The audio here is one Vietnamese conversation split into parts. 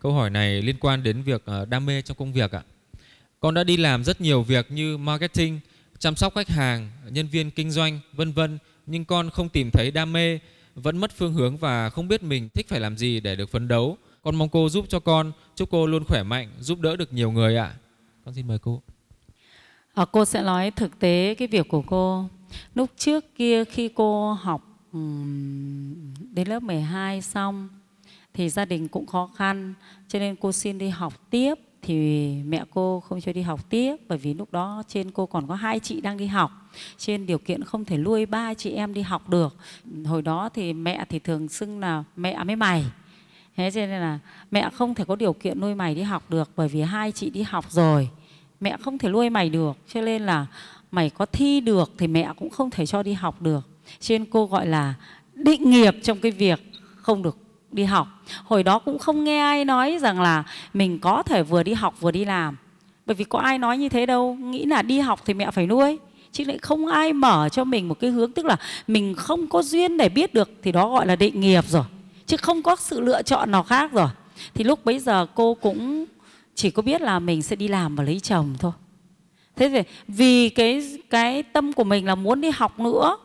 Câu hỏi này liên quan đến việc ờ, đam mê trong công việc ạ. Con đã đi làm rất nhiều việc như marketing, chăm sóc khách hàng, nhân viên kinh doanh, vân vân, nhưng con không tìm thấy đam mê, vẫn mất phương hướng và không biết mình thích phải làm gì để được phấn đấu. Con mong cô giúp cho con, chúc cô luôn khỏe mạnh, giúp đỡ được nhiều người ạ. Con xin mời cô. À, cô sẽ nói thực tế cái việc của cô. Lúc trước kia khi cô học đến lớp 12 xong thì gia đình cũng khó khăn cho nên cô xin đi học tiếp thì mẹ cô không cho đi học tiếp bởi vì lúc đó trên cô còn có hai chị đang đi học trên điều kiện không thể nuôi ba chị em đi học được hồi đó thì mẹ thì thường xưng là mẹ với à, mày thế cho nên là mẹ không thể có điều kiện nuôi mày đi học được bởi vì hai chị đi học rồi mẹ không thể nuôi mày được cho nên là mày có thi được thì mẹ cũng không thể cho đi học được trên cô gọi là định nghiệp trong cái việc không được đi học hồi đó cũng không nghe ai nói rằng là mình có thể vừa đi học vừa đi làm bởi vì có ai nói như thế đâu nghĩ là đi học thì mẹ phải nuôi chứ lại không ai mở cho mình một cái hướng tức là mình không có duyên để biết được thì đó gọi là định nghiệp rồi chứ không có sự lựa chọn nào khác rồi thì lúc bấy giờ cô cũng chỉ có biết là mình sẽ đi làm và lấy chồng thôi thế thì vì cái cái tâm của mình là muốn đi học nữa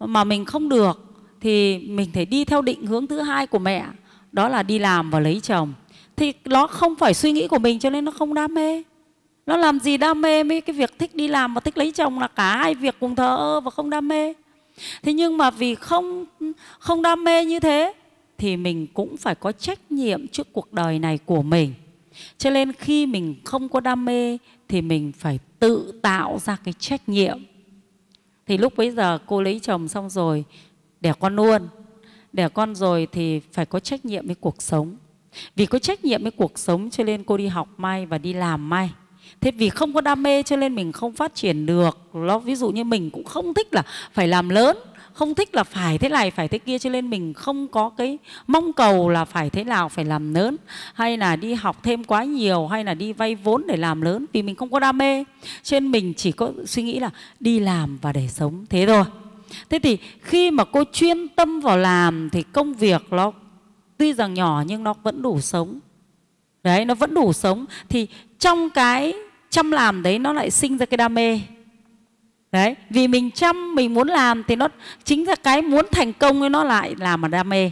mà mình không được thì mình phải đi theo định hướng thứ hai của mẹ đó là đi làm và lấy chồng thì nó không phải suy nghĩ của mình cho nên nó không đam mê nó làm gì đam mê với cái việc thích đi làm và thích lấy chồng là cả hai việc cùng thờ ơ và không đam mê thế nhưng mà vì không không đam mê như thế thì mình cũng phải có trách nhiệm trước cuộc đời này của mình cho nên khi mình không có đam mê thì mình phải tự tạo ra cái trách nhiệm thì lúc bấy giờ cô lấy chồng xong rồi đẻ con luôn đẻ con rồi thì phải có trách nhiệm với cuộc sống vì có trách nhiệm với cuộc sống cho nên cô đi học may và đi làm may thế vì không có đam mê cho nên mình không phát triển được nó ví dụ như mình cũng không thích là phải làm lớn không thích là phải thế này phải thế kia cho nên mình không có cái mong cầu là phải thế nào phải làm lớn hay là đi học thêm quá nhiều hay là đi vay vốn để làm lớn vì mình không có đam mê cho nên mình chỉ có suy nghĩ là đi làm và để sống thế thôi thế thì khi mà cô chuyên tâm vào làm thì công việc nó tuy rằng nhỏ nhưng nó vẫn đủ sống đấy nó vẫn đủ sống thì trong cái chăm làm đấy nó lại sinh ra cái đam mê đấy vì mình chăm mình muốn làm thì nó chính là cái muốn thành công ấy nó lại làm mà đam mê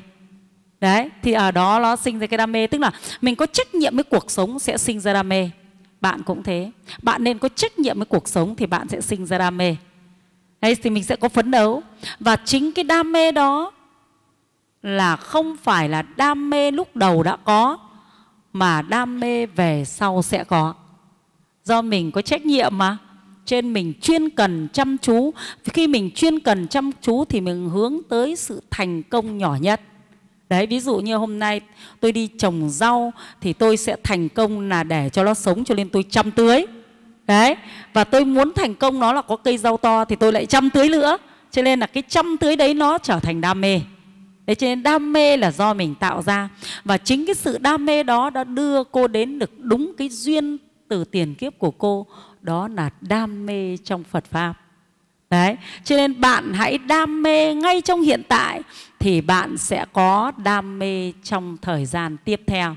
đấy thì ở đó nó sinh ra cái đam mê tức là mình có trách nhiệm với cuộc sống sẽ sinh ra đam mê bạn cũng thế bạn nên có trách nhiệm với cuộc sống thì bạn sẽ sinh ra đam mê Đấy, thì mình sẽ có phấn đấu và chính cái đam mê đó là không phải là đam mê lúc đầu đã có mà đam mê về sau sẽ có do mình có trách nhiệm mà trên mình chuyên cần chăm chú khi mình chuyên cần chăm chú thì mình hướng tới sự thành công nhỏ nhất đấy ví dụ như hôm nay tôi đi trồng rau thì tôi sẽ thành công là để cho nó sống cho nên tôi chăm tưới đấy và tôi muốn thành công nó là có cây rau to thì tôi lại chăm tưới nữa cho nên là cái chăm tưới đấy nó trở thành đam mê Đấy cho nên đam mê là do mình tạo ra Và chính cái sự đam mê đó đã đưa cô đến được đúng cái duyên từ tiền kiếp của cô Đó là đam mê trong Phật Pháp Đấy, cho nên bạn hãy đam mê ngay trong hiện tại Thì bạn sẽ có đam mê trong thời gian tiếp theo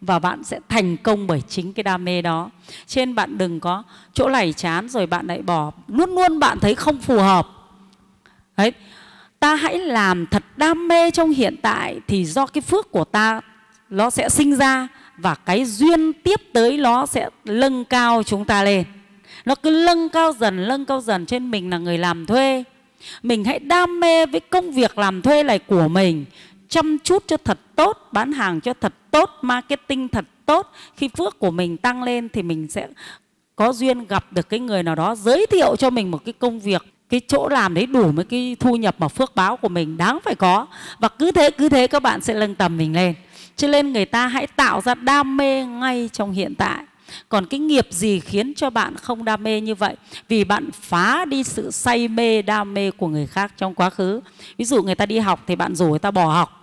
và bạn sẽ thành công bởi chính cái đam mê đó trên bạn đừng có chỗ này chán rồi bạn lại bỏ luôn luôn bạn thấy không phù hợp đấy ta hãy làm thật đam mê trong hiện tại thì do cái phước của ta nó sẽ sinh ra và cái duyên tiếp tới nó sẽ nâng cao chúng ta lên nó cứ nâng cao dần nâng cao dần trên mình là người làm thuê mình hãy đam mê với công việc làm thuê này của mình chăm chút cho thật tốt bán hàng cho thật tốt marketing thật tốt khi phước của mình tăng lên thì mình sẽ có duyên gặp được cái người nào đó giới thiệu cho mình một cái công việc cái chỗ làm đấy đủ với cái thu nhập mà phước báo của mình đáng phải có và cứ thế cứ thế các bạn sẽ nâng tầm mình lên cho nên người ta hãy tạo ra đam mê ngay trong hiện tại còn cái nghiệp gì khiến cho bạn không đam mê như vậy vì bạn phá đi sự say mê đam mê của người khác trong quá khứ ví dụ người ta đi học thì bạn rủ người ta bỏ học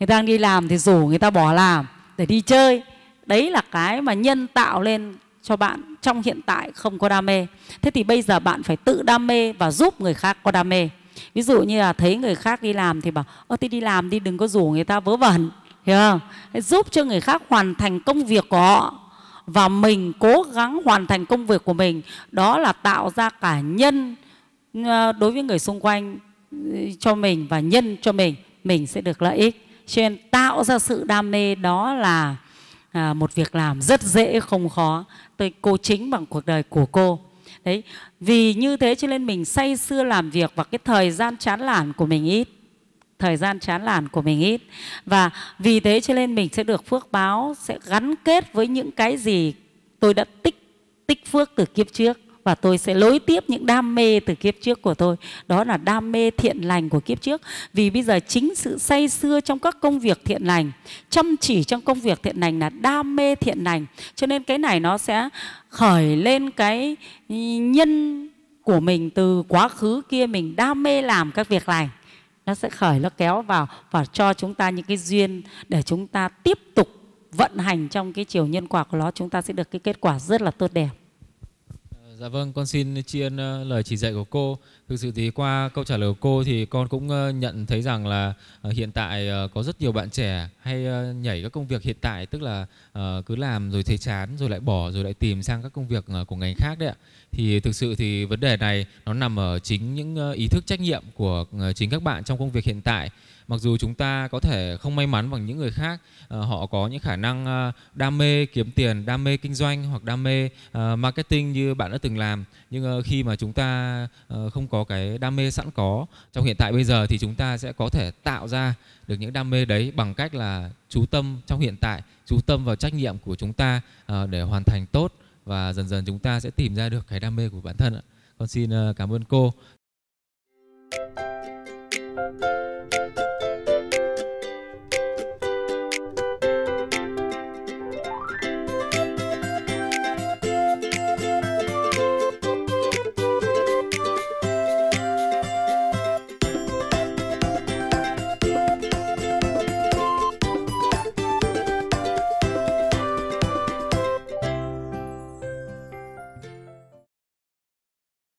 người ta đang đi làm thì rủ người ta bỏ làm để đi chơi đấy là cái mà nhân tạo lên cho bạn trong hiện tại không có đam mê thế thì bây giờ bạn phải tự đam mê và giúp người khác có đam mê ví dụ như là thấy người khác đi làm thì bảo ơ thì đi làm đi đừng có rủ người ta vớ vẩn hiểu không giúp cho người khác hoàn thành công việc của họ và mình cố gắng hoàn thành công việc của mình đó là tạo ra cả nhân ờ, đối với người xung quanh ừ, cho mình và nhân cho mình mình sẽ được lợi ích cho nên tạo ra sự đam mê đó là à, một việc làm rất dễ không khó tôi cô chính bằng cuộc đời của cô đấy vì như thế cho nên mình say sưa làm việc và cái thời gian chán lản của mình ít thời gian chán lản của mình ít và vì thế cho nên mình sẽ được phước báo sẽ gắn kết với những cái gì tôi đã tích tích phước từ kiếp trước và tôi sẽ lối tiếp những đam mê từ kiếp trước của tôi đó là đam mê thiện lành của kiếp trước vì bây giờ chính sự say sưa trong các công việc thiện lành chăm chỉ trong công việc thiện lành là đam mê thiện lành cho nên cái này nó sẽ khởi lên cái nhân của mình từ quá khứ kia mình đam mê làm các việc lành nó sẽ khởi nó kéo vào và cho chúng ta những cái duyên để chúng ta tiếp tục vận hành trong cái chiều nhân quả của nó chúng ta sẽ được cái kết quả rất là tốt đẹp Dạ vâng, con xin tri ân lời chỉ dạy của cô. Thực sự thì qua câu trả lời của cô thì con cũng nhận thấy rằng là ờ, hiện tại ờ, có rất nhiều bạn trẻ hay nhảy các công việc hiện tại tức là ờ, cứ làm rồi thấy chán rồi lại bỏ rồi lại tìm sang các công việc của ngành khác đấy ạ. Thì thực sự thì vấn đề này nó nằm ở chính những ý thức trách nhiệm của chính các bạn trong công việc hiện tại mặc dù chúng ta có thể không may mắn bằng những người khác ờ, họ có những khả năng ờ, đam mê kiếm tiền đam mê kinh doanh hoặc đam mê ờ, marketing như bạn đã từng làm nhưng khi mà chúng ta không có cái đam mê sẵn có trong hiện tại bây giờ thì chúng ta sẽ có thể tạo ra được những đam mê đấy bằng cách là chú tâm trong hiện tại chú tâm vào trách nhiệm của chúng ta để hoàn thành tốt và dần dần chúng ta sẽ tìm ra được cái đam mê của bản thân ạ con xin cảm ơn cô Thank you.